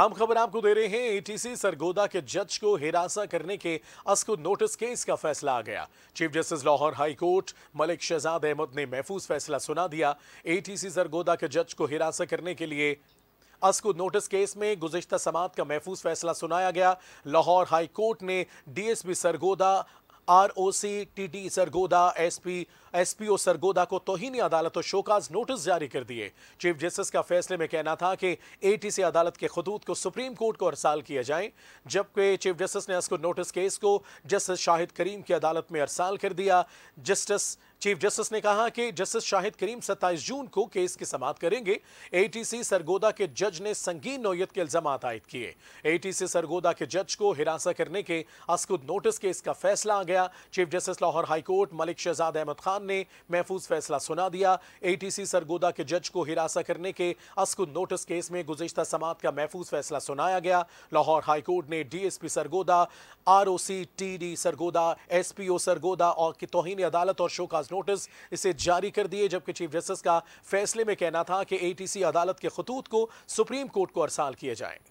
आम खबर आपको दे रहे हैं एटीसी सरगोदा के जज को हिरासा करने के अस्को नोटिस केस का फैसला आ गया chief justice Lahore high court Malik Shahzad Ahmad ने महफूज फैसला सुना दिया एटीसी सरगोदा के जज को हिरासा करने के लिए अस्को नोटिस केस में गुजश्ता समात का महफूज फैसला सुनाया गया लाहौर हाई कोर्ट ने DSP Sargodha ROC TT Sargodha SP SPO Sargodha को तोहनी अदालत और शोकाज नोटिस जारी कर दिए चीफ जस्टिस का फैसले में कहना था कि एटीसी अदालत के खतूत को सुप्रीम कोर्ट को अरसाल किया जाए जबकि चीफ जस्टिस ने इसको नोटिस केस को जस्टिस शाहिद करीम की अदालत में अरसाल कर दिया जस्टिस चीफ जस्टिस ने कहा कि जस्टिस शाहिद करीम 27 जून को केस की समाप्त करेंगे एटीसी सरगोदा के जज ने संगीन नोयत के इल्जाम आयद किए एटीसी सरगोदा के जज को हिरासा करने के अस्कुद नोटिस केस का फैसला आ गया chief justice Lahore high court Malik Shahzad Ahmad Khan ने महफूज फैसला सुना दिया एटीसी सरगोदा के जज को हिरासा करने के अस्कुद नोटिस केस में गुजशत समात का महफूज फैसला सुनाया गया लाहौर हाईकोर्ट ने DSP Sargodha R O C T D Sargodha S P O Sargodha और की तोहनी अदालत और शोकाज नोटिस इसे जारी कर दिए जबकि चीफ जस्टिस का फैसले में कहना था कि एटीसी अदालत के खतूत को सुप्रीम कोर्ट को अरसाल किए जाएं